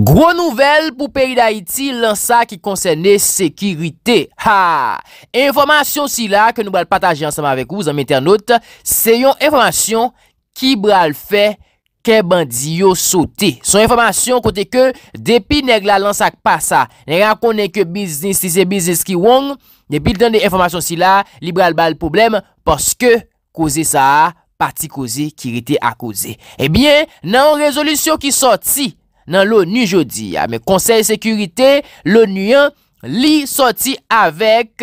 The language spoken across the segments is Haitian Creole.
Gro nouvel pou peri d'Haïti, lansak ki konsene sekirite. Ha! Enformasyon si la ke nou bral pataje ansama vek ou, zanmèter not, seyon enformasyon ki bral fe ke bandiyo sote. Son enformasyon kote ke depi neg la lansak pa sa, neg la konen ke biznis, li se biznis ki wong, depi dende enformasyon si la, li bral bal problem, poske koze sa, pati koze, kirite a koze. Ebyen, nan an rezolusyon ki soti, nan l'ONU jodi, eh a men konsey sekurite, l'ONU li soti avek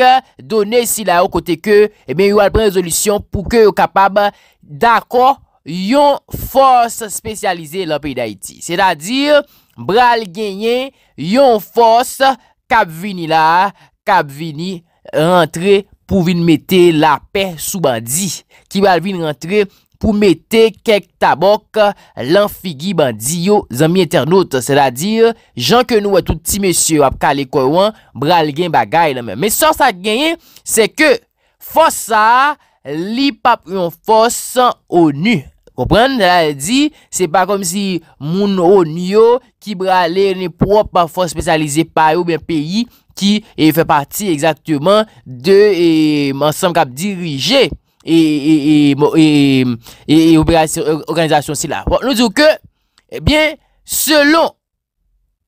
donè si la yo kote ke, e ben yo al prezolisyon pou ke yo kapab dako yon fos spesyalize la peyi da iti. Se da dir, bral genye yon fos kap vini la, kap vini rentre pou vin mette la pe sou bandi ki val vin rentre, pou mette kek tabok lan figi bandiyo zanmye ternout. Se la dir, jan ke nou etout ti mesye wap kalikoy wan, bral gen bagay nan men. Men sò sa genyen, se ke fòsa li pap yon fòsan ou ni. Kopran, se la dir, se pa kom si moun ou ni yo ki brale nè prop pa fòs spesyalize pa yo ben peyi ki e fè pati exaktouman de mansem e, kap dirije. e, e, e oubeganizasyon e, si la. Bon, nou diyo ke, ebyen, eh selon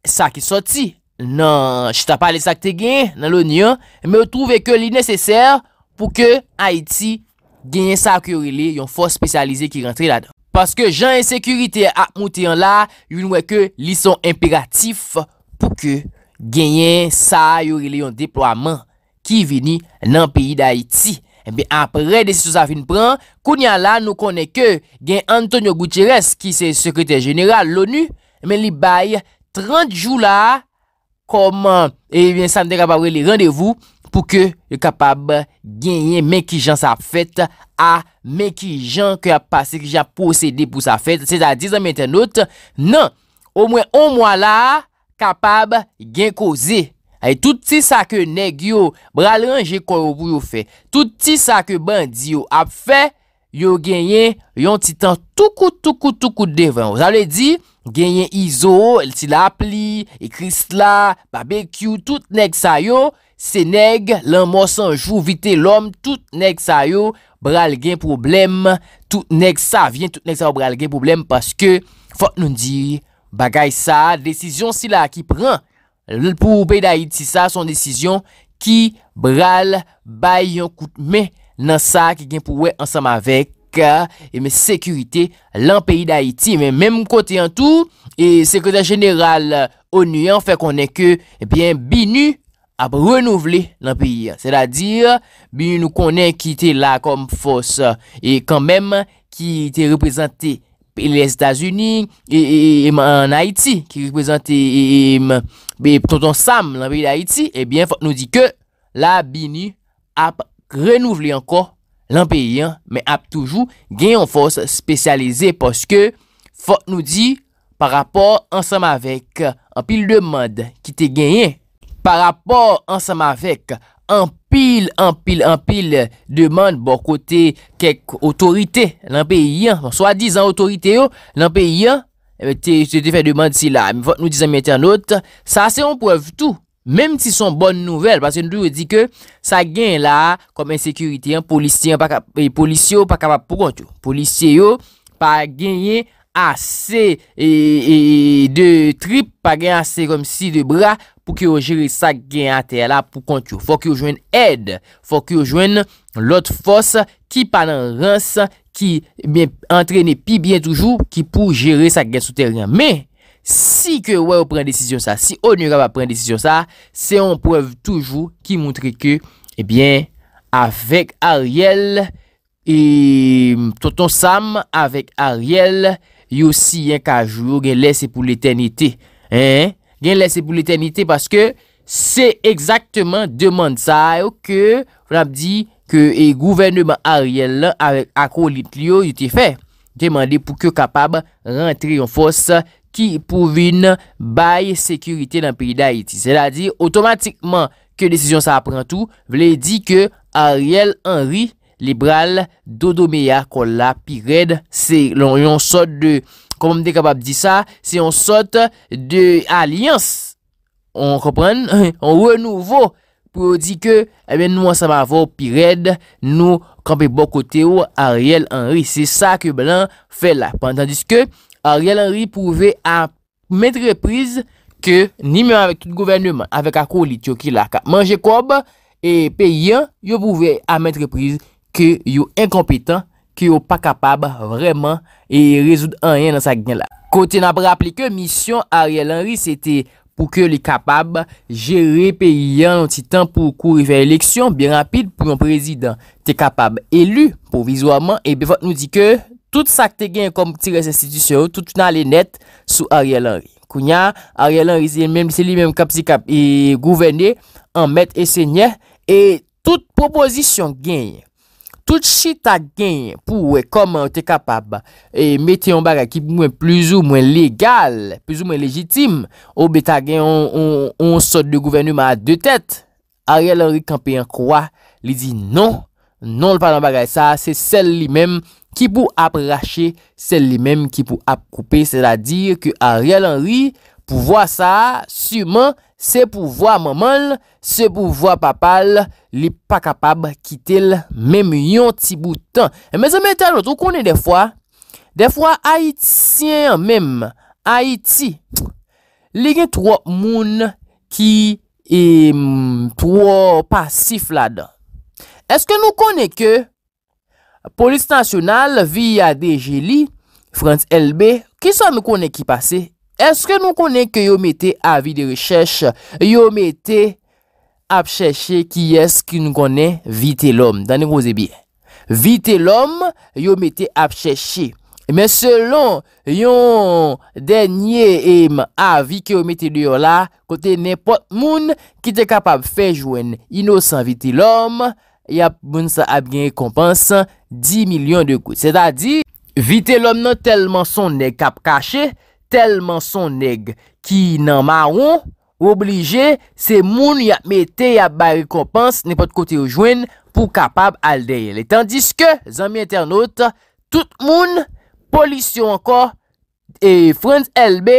sa ki soti, nan, chita pale sa ki te gen, nan lo niyan, me ou trouve ke li nesecer, pou ke Haiti, genyen sa ki yore li, yon fos spesyalize ki rentre la dan. Paske jan en sekurite ak mouti an la, yon weke li son imperatif, pou ke genyen sa yore li yon deplouaman, ki veni nan peyi da Haiti. Be apre desi sou sa fin pran, Kounia la nou kone ke gen Antonio Gutierrez ki se sekretèr jeneral l'ONU men li baye 30 jou la kom e vyen san dek ap apre li randevou pou ke yo kapab genyen men ki jan sa fèt a men ki jan ki a pase ki jan posede pou sa fèt. Se ta dizan men ten not nan, o mwen o mwa la kapab gen koze. Ay tout ti sa ke neg yo, bral ranje kon yo bou yo fe. Tout ti sa ke bandi yo ap fe, yo genyen yon titan toukou, toukou, toukou devan. Ou sa le di, genyen izo, el si la ap li, ekris la, babek you, tout neg sa yo. Se neg, lan monsan jou, vite lom, tout neg sa yo, bral gen problem. Tout neg sa, vyen tout neg sa yo, bral gen problem. Paske, fok nou di, bagay sa, desisyon si la ki pran. Lè pou peyi d'Haïti sa son desisyon ki bral bay yon koutme nan sa ki gen pouwe ansam avèk Eme eh, e sekurite lan peyi d'Haïti Eme mèm kote yon tou e sekurite jeneral Onyan fè konen ke eh binu ap renouvle lan peyi Sè la dir binu nou konen ki te la kom fòs eh, e kan mèm ki te reprezenté pi le Etats-Unis, e, e, e, e en Haiti, ki reprezenti, e, e, e be, ton ton Sam, eh l'an pays d'Haiti, e bien, fok nou di ke, la Bini ap renouvli anko, l'an pays, an, men ap toujou, genyon fos spesyalize, poske, fok nou di, par rapport ansam avek, an pil de mad, ki te genyen, par rapport ansam avek, an, Ampil, ampil, ampil, deman bon kote kek otorite nan pe yon. Soa dizan otorite yo, nan pe yon, se te fe deman disi la, nou dizan mette anote. Sa se on pov tou, menm si son bon nouvel, pasen nou di ke sa gen la komen sekurite yo, polisye yo pa kapap pou kon tou. Polisye yo pa genye ase de trip, pa genye ase kom si de brak, pou ki yo jere sa gen a te ala pou kont yo. Fou ki yo jwen ed. Fou ki yo jwen lot fos ki panan rins, ki entrene pi bien toujou, ki pou jere sa gen sou teryen. Men, si ke wè ou pren desisyon sa, si ou ni wè ou pren desisyon sa, se yon prev toujou ki moutre ke, ebyen, eh avèk Ariel e Toton Sam, avèk Ariel, yon si yon ka jwou gen lè, se pou l'eternite. Ebyen, gen lese pou l'eternite, paske se ekzaktman demande sa, yo ke, flam di, ke e gouvene man Ariel la, akou li plio, yo te fe, yo te mande pou ke kapab, rentre yon fos, ki pou vin, baye sekurite nan pi da Haiti, se la di, otomatikman, ke desisyon sa apren tou, vle di ke, Ariel, Henri, Libral, Dodomea, Kola, Pired, se yon sot de, se yon sot de, Konponm dekabab di sa, se yon sote de aliyans, yon renouvo, pou di ke eh nou an sa mavo pi red nou kampi bokote ou Ariel Henry. Se sa ke blan fe la. Pendan diske, Ariel Henry pouve a met reprise ke ni men avèk tout gouverneman, avèk akou lit yo ki la. Mange kob e pe yon, yon pouve a met reprise ke yon enkompetant, ki yo pa kapab vreman e rezoud anyen nan sa gnen la. Kote nan brapli ke misyon Ariel Henry, se te pou ke li kapab jere pe yon titan pou kouri fey eleksyon, bi rapid pou yon prezident te kapab elu pou vizouaman, e bevot nou di ke tout sakte gen komp tirez institisyon, tout nan le net sou Ariel Henry. Kounya, Ariel Henry se li menm kapzi kap, e gouvene an met e senye, e tout proposisyon genye, Tout chit agen pou wè koman wè te kapab, e mète yon bagay ki pou mwen plus ou mwen legal, plus ou mwen legitim, ou bè tagen on sot de gouvenouman a de tèt. Ariel Henry Kampen kwa, li di non, non l pa lan bagay sa, se sel li mèm ki pou ap rachè, sel li mèm ki pou ap koupè, se la dir ki Ariel Henry, Pouvoa sa, suman, se pouvoa maman, se pouvoa papal, li pa kapab kitel mèm yon ti boutan. Mèzè mète anot, ou konè defwa? Defwa Haitien mèm, Haiti, li gen tro moun ki e tro pasif la dan. Eske nou konè ke polis nasyonal, viya de jeli, France LB, ki sa mè konè ki pase? Eske nou konen ke yon mette avi de rechèche? Yon mette ap chèche ki eske nou konen vite l'om. Dan nou konen biye. Vite l'om, yon mette ap chèche. Men selon yon denye avi ke yon mette de yon la, kote nepot moun ki te kapab fejwen inosan vite l'om, yap moun sa ap genye kompansan 10 milyon de kout. Se ta di, vite l'om nan telman son ne kap kache, telman son neg ki nan maron woblije se moun ya mete ya bari kompans nipot kote ou jwen pou kapab al deye. Tandis ke, zami internet, tout moun polisyon akor e frend elbe,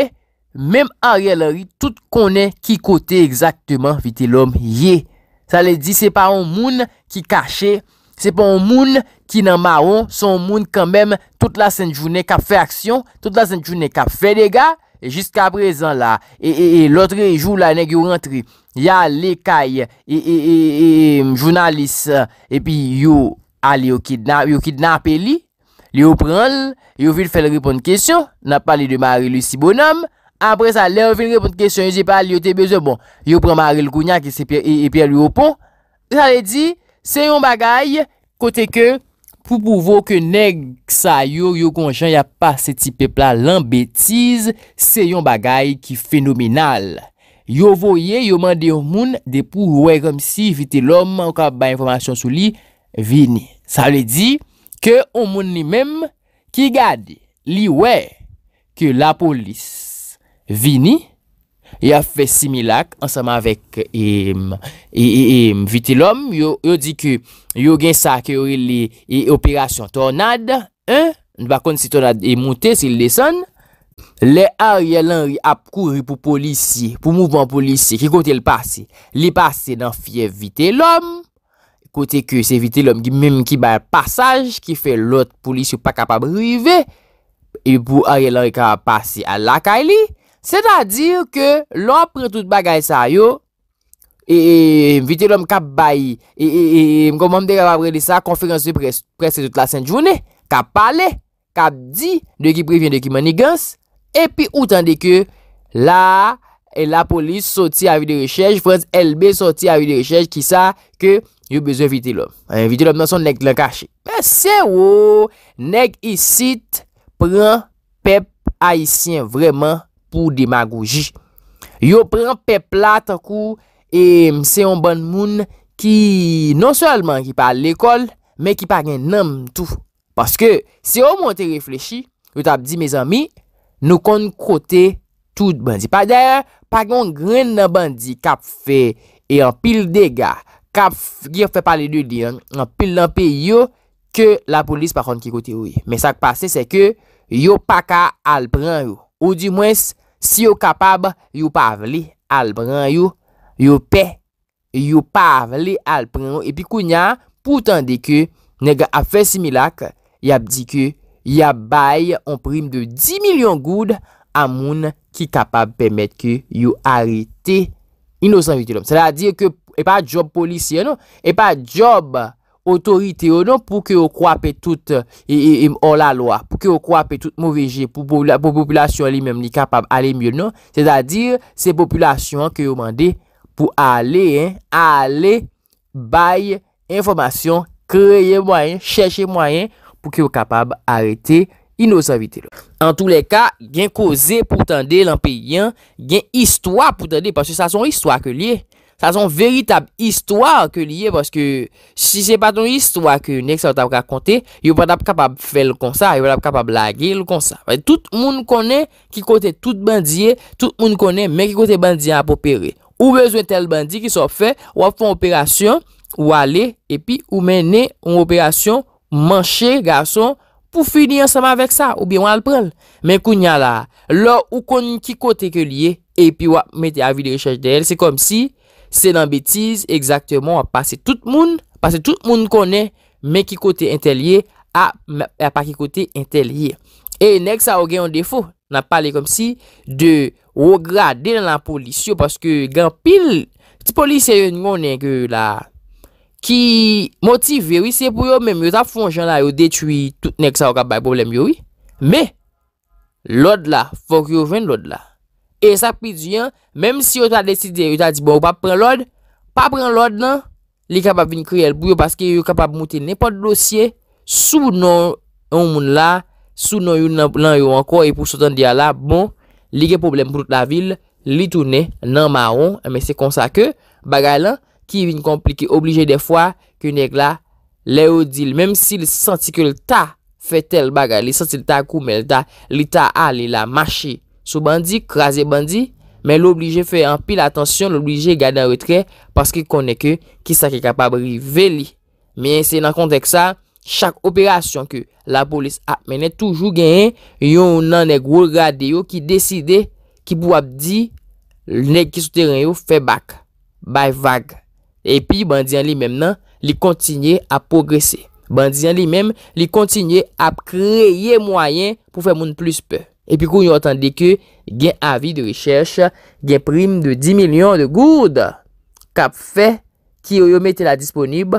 mem a realeri tout konen ki kote ekzakteman vite lom ye. Sa le di se paron moun ki kache. Se pon moun ki nan maron, son moun kanmem, tout la senjou ne kap fe aksyon, tout la senjou ne kap fe dega, e jiska prezan la. E, e, e, l'otre jou la, nek yo rentri, ya le kay, e, e, e, e, jounalis, e pi yo a li yo kidnap, yo kidnap e li, li yo pranl, yo vil fel ripon kesyon, na pali de mari li si bonom, apre sa, li yo vil ripon kesyon, yo se pali yo te bezon, bon, yo pran mari li kounyak, e pi al yo pon, sa li di, Se yon bagay kote ke pou pouvo ke neg sa yo yo konjan ya pa se ti pepla lan betiz se yon bagay ki fenomenal. Yo voye yo mande yon moun de pou wè kom si vite lom anka ba informasyon sou li vini. Sa wè di ke yon moun li menm ki gade li wè ke la polis vini. Ya e fe similak ansama vek e, e, vite lom. Yo di ki yo gen sa ki yori li operasyon tornad. Ba kon si tornad yi monte, si yi leson. Le a yi lan yi ap kouri pou polisi, pou mouvman polisi ki kote l pasi. Li pasi nan fye vite lom. Kote ki se vite lom ki menm ki baye pasaj ki fe lot polisi ou pa kapab rive. E pou a yi lan yi kapab pasi al laka li. Se da dir ke loun apre tout bagay sa yo, e mvite loun kap bayi, e mkouman mdera apre de sa konferansi prese tout la senjvouni, kap pale, kap di, de ki previen de ki manigans, epi ou tende ke la, e la polis soti avi de rechèj, frans LB soti avi de rechèj, ki sa ke yo bezon vite loun. Eh, vite loun nan son nek lankache. Se ou, nek isit pran pep haisyen vreman, pou di magouji. Yo pren pe plat an kou, e mse yon ban moun, ki non solman ki pale l'ekol, me ki pale nan mtou. Paske, si yo mwante reflechi, yo tap di me zami, nou kon kote tout bandi. Pa daya, pa gon gren nan bandi kap fe, e an pil dega, kap fe pale de di, an pil nan pe yo, ke la polis pa kon ki kote ouye. Me sak pase se ke, yo pa ka al pren ou, ou di mwens, Si yo kapab, yo pa avle al pran yo, yo pe, yo pa avle al pran yo. Epi kou nya, pou tande ke nega ap fesimilak, yap di ke yap baye on prim de 10 milyon goud amoun ki kapab pemet ke yo arete inosan vitilom. Sela a dir ke epa job polisyen nou, epa job... Otorite yo nan pou ki yo kwape tout yon la loa, pou ki yo kwape tout mouveje, pou populasyon li menm ni kapab ale myon nan. Se da non? dir, se populasyon ki yo mande pou ale, ale, baye, informasyon, kreye mwayen, chèche mwayen pou ki yo kapab arete inosavite lo. An tou le ka, gen koze pou tande lan pe yon, gen histwa pou tande, parce sa son histwa ke liye. sa son veritab istwa ke liye, paske si se pa ton istwa ke nek sa wata wakakonte, yo wata wap kapab fe l kon sa, yo wata wap kapab lage l kon sa. Tout moun kone ki kote tout bandye, tout moun kone men ki kote bandye apopere. Ou bezwen tel bandye ki so fe, wap fon operasyon, wale, epi ou mene un operasyon manche gason pou fini ansama vek sa, ou bi wan al prel. Men kou nye la, lor ou kon ki kote ke liye, epi wap mete avi de rechaj de el, se kom si, Se nan betiz, ekzaktèman a pase tout moun, pase tout moun konè men ki kote entelye a pa ki kote entelye. E, nek sa ou gen yon defo, nan pale kom si, de wograde nan la polisyo, paske gen pil, ti polisye yon yon nenke la ki motive, wisse pou yon men, yon ta fon jen la, yon detwi tout nek sa ou ka bay problem yon, me, lod la, fok yon ven lod la. E sa piduyen, mem si yo ta deside, yo ta di bon, yo pa pren l'od, pa pren l'od nan, li kapap vin kri el bouyo, paske yo kapap mouti nepot dosye, sou nou yon moun la, sou nou yon nan yon anko, e pou sotan diya la, bon, li gen problem pou lout la vil, li toune nan maron, eme eh, se konsa ke, bagay lan, ki vin komplike, oblije defwa, ki yon ek la, le ou dil, mem si li santi ke lta, fetel bagay, li santi lta koume, li ta ali la, mashi, Sou bandi, krasi bandi, men l'oblije fè an pi l'atansyon, l'oblije gade an retre paske konen ke kisa ki kapabri veli. Men se nan kontek sa, chak operasyon ke la polis ap menen toujou genyen, yon nan neg wol gade yo ki deside ki pou ap di, neg ki sou teren yo fè bak, bay vag. Epi, bandian li mem nan, li kontinye ap progresè. Bandian li mem, li kontinye ap kreye mwayen pou fè moun plus pè. Epi koun yo otande ke gen avi de recherche gen prime de 10 milyon de goud kap fe ki yo yo mette la disponib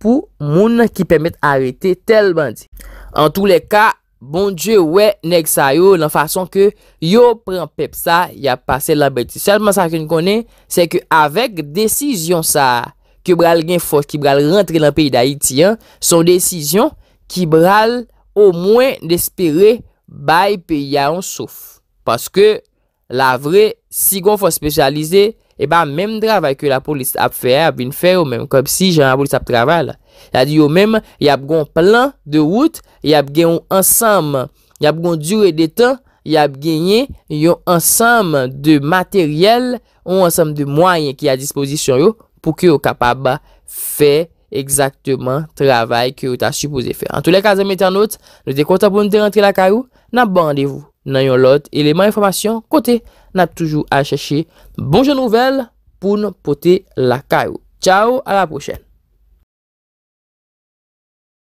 pou moun ki pemet arete tel bandi. An tou le ka, bon dje we nek sa yo nan fason ke yo pren pep sa ya pase la beti. Selman sa ke nou konen, se ke avek desizyon sa ke bral gen fos, ke bral rentre nan peyi da Haiti, son desizyon ki bral o mwen despere. Bay pe ya yon souf, paske la vre, si gon fwa spesyalize, e ba menm dra vay ke la polis ap fey, ap vin fey yo menm, kom si jan la polis ap traval, yadi yo menm, yab gon plan de wout, yab gen yon ansam, yab gon dure de tan, yab genye yon ansam de materyel, yon ansam de mwayen ki a dispozisyon yo, pou ki yo kapab fey, Eksakteman travay ki ou ta supouze fe. An tou lè kazè metanot, nou te konta pou nou te rentre la karou, nan bandevou nan yon lot eleman informasyon kote. Nan toujou a chèche bon jen nouvel pou nou pote la karou. Ciao, a la pochè.